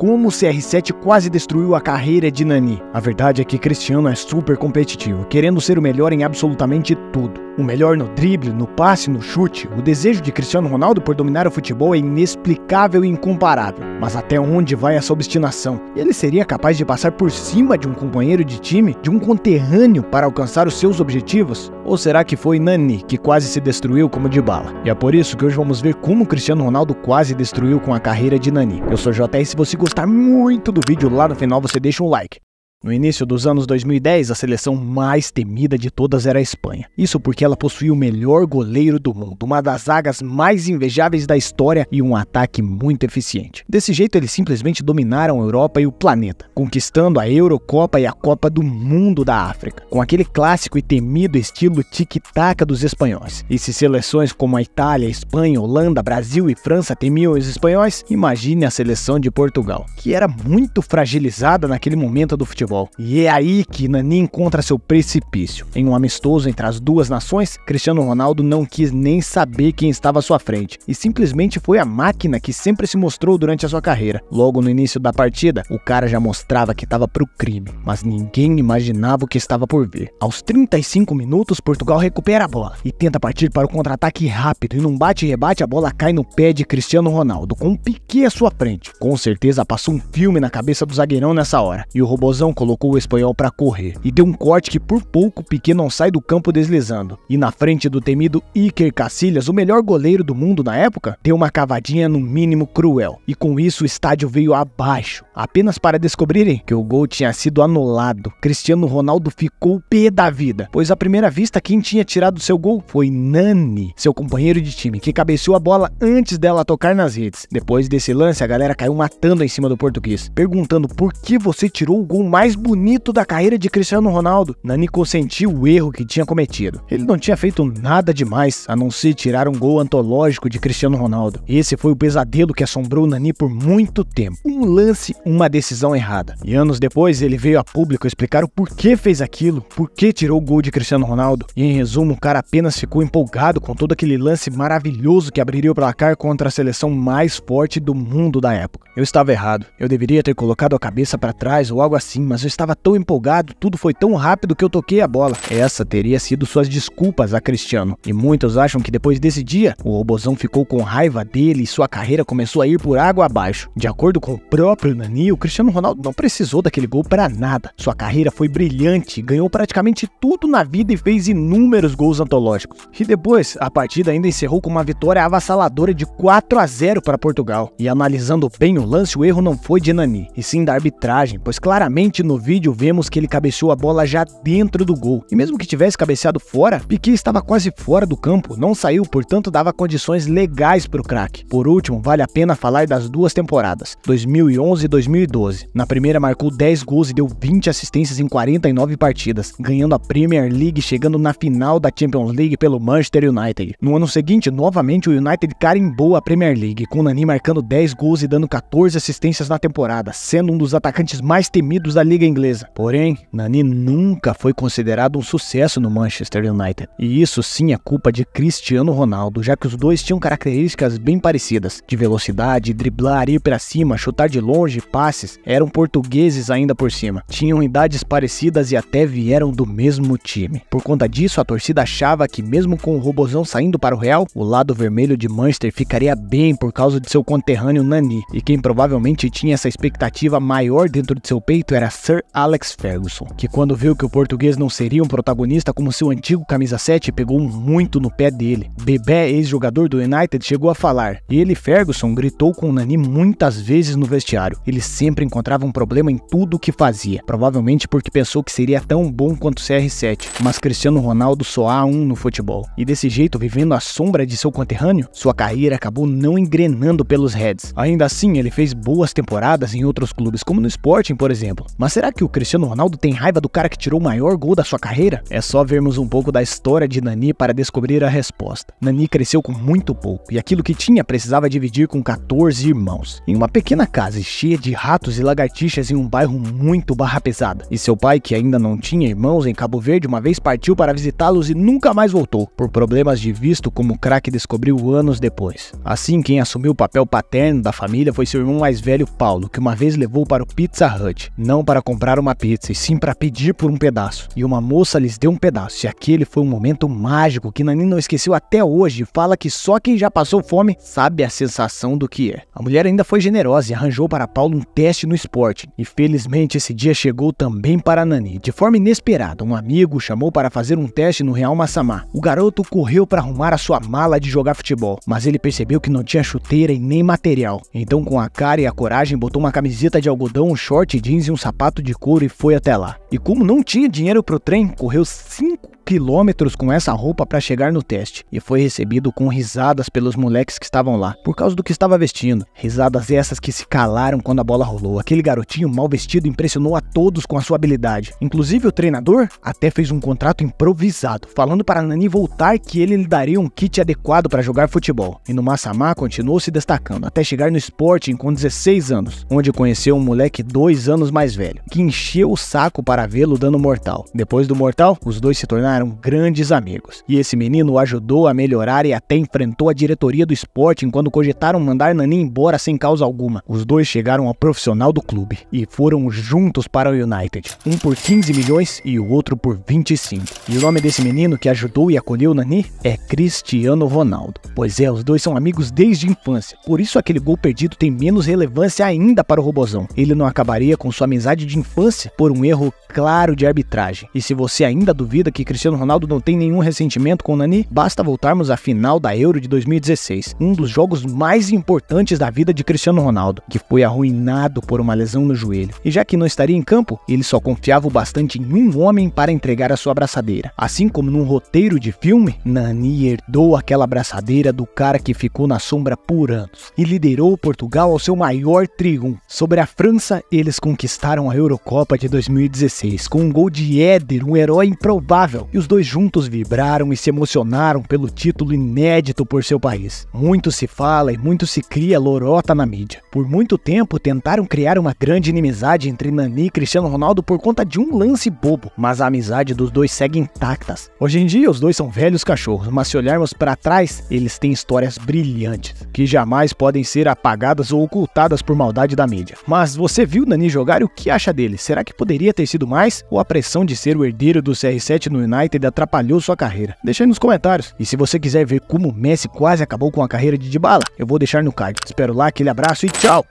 como o CR7 quase destruiu a carreira de Nani. A verdade é que Cristiano é super competitivo, querendo ser o melhor em absolutamente tudo. O melhor no drible, no passe, no chute. O desejo de Cristiano Ronaldo por dominar o futebol é inexplicável e incomparável. Mas até onde vai essa obstinação? Ele seria capaz de passar por cima de um companheiro de time, de um conterrâneo, para alcançar os seus objetivos? Ou será que foi Nani que quase se destruiu como de bala? E é por isso que hoje vamos ver como Cristiano Ronaldo quase destruiu com a carreira de Nani. Eu sou JS e se você gostar muito do vídeo lá no final, você deixa um like. No início dos anos 2010, a seleção mais temida de todas era a Espanha. Isso porque ela possuía o melhor goleiro do mundo, uma das zagas mais invejáveis da história e um ataque muito eficiente. Desse jeito, eles simplesmente dominaram a Europa e o planeta, conquistando a Eurocopa e a Copa do Mundo da África, com aquele clássico e temido estilo tic-tac dos espanhóis. E se seleções como a Itália, Espanha, Holanda, Brasil e França temiam os espanhóis, imagine a seleção de Portugal, que era muito fragilizada naquele momento do futebol futebol. E é aí que Nani encontra seu precipício. Em um amistoso entre as duas nações, Cristiano Ronaldo não quis nem saber quem estava à sua frente e simplesmente foi a máquina que sempre se mostrou durante a sua carreira. Logo no início da partida, o cara já mostrava que estava pro crime, mas ninguém imaginava o que estava por vir. Aos 35 minutos, Portugal recupera a bola e tenta partir para o contra-ataque rápido e num bate e rebate a bola cai no pé de Cristiano Ronaldo com um pique à sua frente. Com certeza passou um filme na cabeça do zagueirão nessa hora e o robozão colocou o espanhol para correr e deu um corte que por pouco Piquet não sai do campo deslizando. E na frente do temido Iker Casillas, o melhor goleiro do mundo na época, deu uma cavadinha no mínimo cruel. E com isso o estádio veio abaixo, apenas para descobrirem que o gol tinha sido anulado. Cristiano Ronaldo ficou pé da vida, pois à primeira vista quem tinha tirado seu gol foi Nani, seu companheiro de time, que cabeceou a bola antes dela tocar nas redes. Depois desse lance, a galera caiu matando em cima do português, perguntando por que você tirou o gol mais mais bonito da carreira de Cristiano Ronaldo. Nani consentiu o erro que tinha cometido. Ele não tinha feito nada demais, a não ser tirar um gol antológico de Cristiano Ronaldo. Esse foi o pesadelo que assombrou Nani por muito tempo. Um lance, uma decisão errada. E anos depois ele veio a público explicar o porquê fez aquilo, por que tirou o gol de Cristiano Ronaldo. E em resumo, o cara apenas ficou empolgado com todo aquele lance maravilhoso que abriria o placar contra a seleção mais forte do mundo da época. Eu estava errado. Eu deveria ter colocado a cabeça para trás ou algo assim, mas mas eu estava tão empolgado, tudo foi tão rápido que eu toquei a bola. Essa teria sido suas desculpas a Cristiano. E muitos acham que depois desse dia, o robozão ficou com raiva dele e sua carreira começou a ir por água abaixo. De acordo com o próprio Nani, o Cristiano Ronaldo não precisou daquele gol para nada. Sua carreira foi brilhante, ganhou praticamente tudo na vida e fez inúmeros gols antológicos. E depois, a partida ainda encerrou com uma vitória avassaladora de 4 a 0 para Portugal. E analisando bem o lance, o erro não foi de Nani, e sim da arbitragem, pois claramente no vídeo, vemos que ele cabeceou a bola já dentro do gol. E mesmo que tivesse cabeceado fora, Piquet estava quase fora do campo, não saiu, portanto dava condições legais para o craque. Por último, vale a pena falar das duas temporadas, 2011 e 2012. Na primeira marcou 10 gols e deu 20 assistências em 49 partidas, ganhando a Premier League chegando na final da Champions League pelo Manchester United. No ano seguinte, novamente o United carimbou a Premier League, com Nani marcando 10 gols e dando 14 assistências na temporada, sendo um dos atacantes mais temidos da liga inglesa. Porém, Nani nunca foi considerado um sucesso no Manchester United. E isso sim é culpa de Cristiano Ronaldo, já que os dois tinham características bem parecidas: de velocidade, driblar, ir para cima, chutar de longe, passes. Eram portugueses ainda por cima. Tinham idades parecidas e até vieram do mesmo time. Por conta disso, a torcida achava que mesmo com o Robozão saindo para o Real, o lado vermelho de Manchester ficaria bem por causa de seu conterrâneo Nani. E quem provavelmente tinha essa expectativa maior dentro de seu peito era Sir Alex Ferguson, que quando viu que o português não seria um protagonista como seu antigo camisa 7, pegou muito no pé dele. Bebé, ex-jogador do United, chegou a falar. Ele Ferguson gritou com o Nani muitas vezes no vestiário. Ele sempre encontrava um problema em tudo o que fazia, provavelmente porque pensou que seria tão bom quanto CR7. Mas Cristiano Ronaldo só há um no futebol. E desse jeito, vivendo à sombra de seu conterrâneo, sua carreira acabou não engrenando pelos Reds. Ainda assim, ele fez boas temporadas em outros clubes, como no Sporting, por exemplo, mas mas será que o Cristiano Ronaldo tem raiva do cara que tirou o maior gol da sua carreira? É só vermos um pouco da história de Nani para descobrir a resposta. Nani cresceu com muito pouco e aquilo que tinha precisava dividir com 14 irmãos, em uma pequena casa cheia de ratos e lagartixas em um bairro muito barra pesada. E seu pai, que ainda não tinha irmãos em Cabo Verde, uma vez partiu para visitá-los e nunca mais voltou, por problemas de visto, como o craque descobriu anos depois. Assim, quem assumiu o papel paterno da família foi seu irmão mais velho Paulo, que uma vez levou para o Pizza Hut, não para para comprar uma pizza, e sim para pedir por um pedaço. E uma moça lhes deu um pedaço, e aquele foi um momento mágico que Nani não esqueceu até hoje. Fala que só quem já passou fome sabe a sensação do que é. A mulher ainda foi generosa e arranjou para Paulo um teste no esporte. E felizmente esse dia chegou também para Nani. De forma inesperada, um amigo chamou para fazer um teste no Real Massamá. O garoto correu para arrumar a sua mala de jogar futebol, mas ele percebeu que não tinha chuteira e nem material. Então, com a cara e a coragem, botou uma camiseta de algodão, um short jeans e um sapato sapato de couro e foi até lá. E como não tinha dinheiro pro trem, correu 5 quilômetros com essa roupa para chegar no teste e foi recebido com risadas pelos moleques que estavam lá, por causa do que estava vestindo. Risadas essas que se calaram quando a bola rolou. Aquele garotinho mal vestido impressionou a todos com a sua habilidade. Inclusive o treinador até fez um contrato improvisado, falando para Nani voltar que ele lhe daria um kit adequado para jogar futebol. E no Massamá continuou se destacando até chegar no Sporting com 16 anos, onde conheceu um moleque dois anos mais velho, que encheu o saco para vê-lo dando mortal. Depois do mortal, os dois se tornaram tornaram grandes amigos. E esse menino o ajudou a melhorar e até enfrentou a diretoria do Sporting quando cogitaram mandar Nani embora sem causa alguma. Os dois chegaram ao profissional do clube e foram juntos para o United, um por 15 milhões e o outro por 25. E o nome desse menino que ajudou e acolheu Nani é Cristiano Ronaldo. Pois é, os dois são amigos desde a infância, por isso aquele gol perdido tem menos relevância ainda para o Robozão. Ele não acabaria com sua amizade de infância por um erro claro de arbitragem. E se você ainda duvida que Cristiano Cristiano Ronaldo não tem nenhum ressentimento com o Nani? Basta voltarmos à final da Euro de 2016, um dos jogos mais importantes da vida de Cristiano Ronaldo, que foi arruinado por uma lesão no joelho. E já que não estaria em campo, ele só confiava o bastante em um homem para entregar a sua abraçadeira. Assim como num roteiro de filme, Nani herdou aquela abraçadeira do cara que ficou na sombra por anos e liderou Portugal ao seu maior triunfo. Sobre a França, eles conquistaram a Eurocopa de 2016 com um gol de Éder, um herói improvável, e os dois juntos vibraram e se emocionaram pelo título inédito por seu país. Muito se fala e muito se cria lorota na mídia. Por muito tempo tentaram criar uma grande inimizade entre Nani e Cristiano Ronaldo por conta de um lance bobo, mas a amizade dos dois segue intactas. Hoje em dia os dois são velhos cachorros, mas se olharmos para trás, eles têm histórias brilhantes que jamais podem ser apagadas ou ocultadas por maldade da mídia. Mas você viu Nani jogar e o que acha dele? Será que poderia ter sido mais? Ou a pressão de ser o herdeiro do CR7 no United United atrapalhou sua carreira? Deixa aí nos comentários. E se você quiser ver como Messi quase acabou com a carreira de Dybala, eu vou deixar no card. Espero lá, aquele abraço e tchau!